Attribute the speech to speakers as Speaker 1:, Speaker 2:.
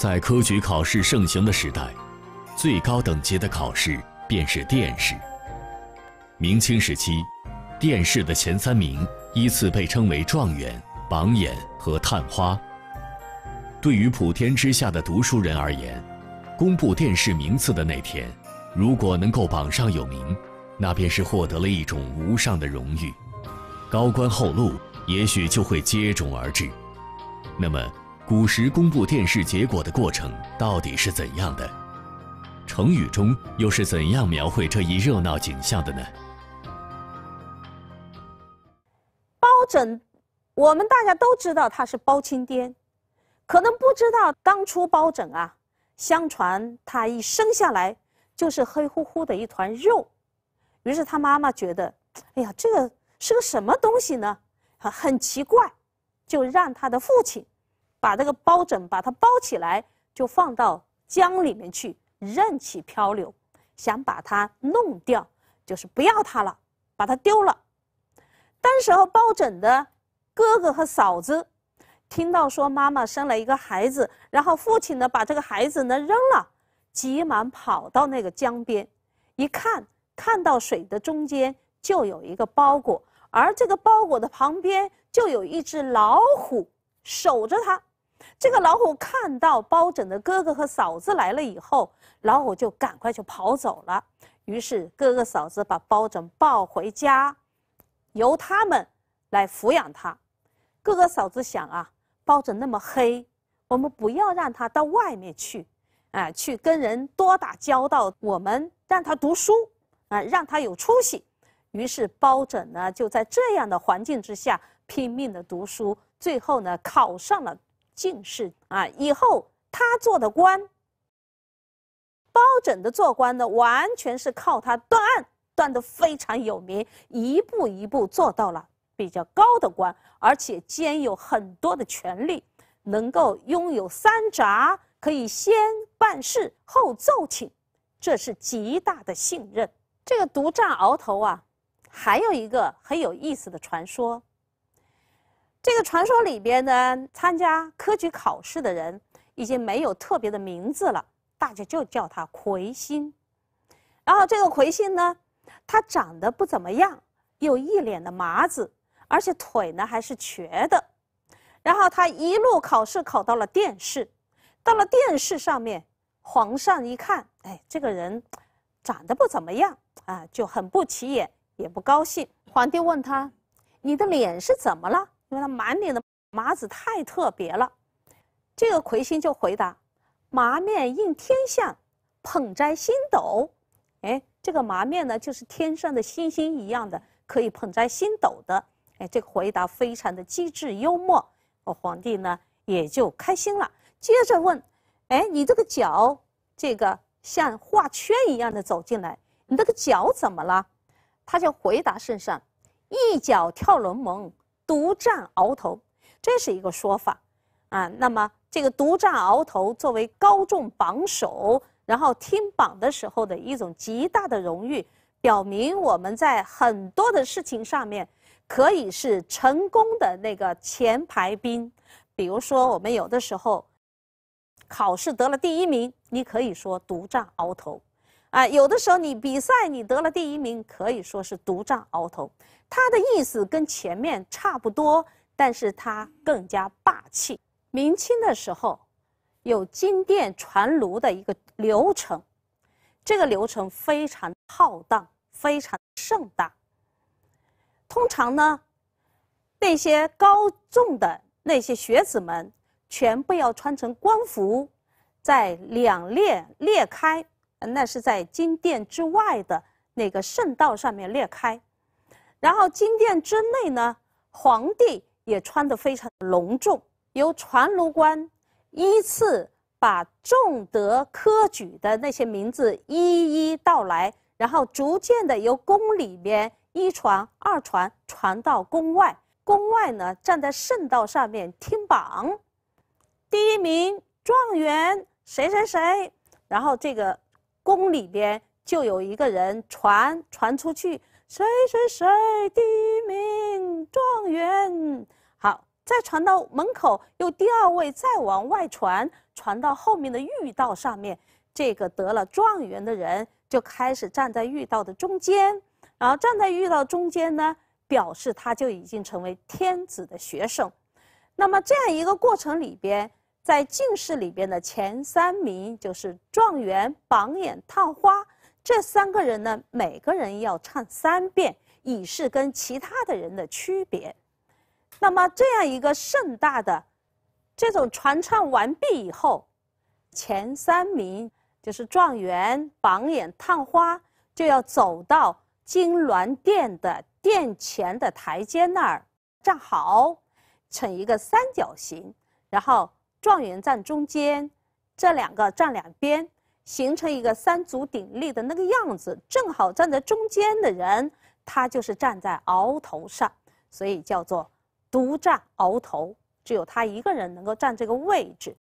Speaker 1: 在科举考试盛行的时代，最高等级的考试便是殿试。明清时期，殿试的前三名依次被称为状元、榜眼和探花。对于普天之下的读书人而言，公布殿试名次的那天，如果能够榜上有名，那便是获得了一种无上的荣誉，高官厚禄也许就会接踵而至。那么。古时公布电视结果的过程到底是怎样的？成语中又是怎样描绘这一热闹景象的呢？
Speaker 2: 包拯，我们大家都知道他是包青天，可能不知道当初包拯啊，相传他一生下来就是黑乎乎的一团肉，于是他妈妈觉得，哎呀，这个是个什么东西呢？很很奇怪，就让他的父亲。把这个包拯把它包起来，就放到江里面去，任其漂流，想把它弄掉，就是不要他了，把他丢了。当时候包拯的哥哥和嫂子听到说妈妈生了一个孩子，然后父亲呢把这个孩子呢扔了，急忙跑到那个江边，一看，看到水的中间就有一个包裹，而这个包裹的旁边就有一只老虎守着它。这个老虎看到包拯的哥哥和嫂子来了以后，老虎就赶快就跑走了。于是哥哥嫂子把包拯抱回家，由他们来抚养他。哥哥嫂子想啊，包拯那么黑，我们不要让他到外面去，啊，去跟人多打交道。我们让他读书，啊，让他有出息。于是包拯呢就在这样的环境之下拼命的读书，最后呢考上了。进士啊，以后他做的官，包拯的做官呢，完全是靠他断案断得非常有名，一步一步做到了比较高的官，而且兼有很多的权利，能够拥有三闸，可以先办事后奏请，这是极大的信任。这个独占鳌头啊，还有一个很有意思的传说。这个传说里边呢，参加科举考试的人已经没有特别的名字了，大家就叫他魁星。然后这个魁星呢，他长得不怎么样，有一脸的麻子，而且腿呢还是瘸的。然后他一路考试考到了殿试，到了殿试上面，皇上一看，哎，这个人长得不怎么样啊，就很不起眼，也不高兴。皇帝问他：“你的脸是怎么了？”因为他满脸的麻子太特别了，这个魁星就回答：“麻面应天象，捧摘星斗。”哎，这个麻面呢，就是天上的星星一样的，可以捧摘星斗的。哎，这个回答非常的机智幽默，哦，皇帝呢也就开心了。接着问：“哎，你这个脚，这个像画圈一样的走进来，你这个脚怎么了？”他就回答圣上：“一脚跳龙门。”独占鳌头，这是一个说法，啊，那么这个独占鳌头作为高中榜首，然后听榜的时候的一种极大的荣誉，表明我们在很多的事情上面可以是成功的那个前排兵，比如说我们有的时候考试得了第一名，你可以说独占鳌头。啊，有的时候你比赛你得了第一名，可以说是独占鳌头。它的意思跟前面差不多，但是它更加霸气。明清的时候，有金殿传炉的一个流程，这个流程非常浩荡，非常盛大。通常呢，那些高中的那些学子们，全部要穿成官服，在两列列开。那是在金殿之外的那个圣道上面裂开，然后金殿之内呢，皇帝也穿得非常隆重，由传卢官依次把重德科举的那些名字一一道来，然后逐渐的由宫里面一传二传传到宫外，宫外呢站在圣道上面听榜，第一名状元谁谁谁，然后这个。宫里边就有一个人传传出去，谁谁谁第一名状元。好，再传到门口，又第二位，再往外传，传到后面的御道上面。这个得了状元的人就开始站在御道的中间，然后站在御道中间呢，表示他就已经成为天子的学生。那么这样一个过程里边。在进士里边的前三名就是状元、榜眼、探花这三个人呢，每个人要唱三遍，以示跟其他的人的区别。那么这样一个盛大的，这种传唱完毕以后，前三名就是状元、榜眼、探花就要走到金銮殿的殿前的台阶那儿站好，成一个三角形，然后。状元站中间，这两个站两边，形成一个三足鼎立的那个样子。正好站在中间的人，他就是站在鳌头上，所以叫做独占鳌头，只有他一个人能够占这个位置。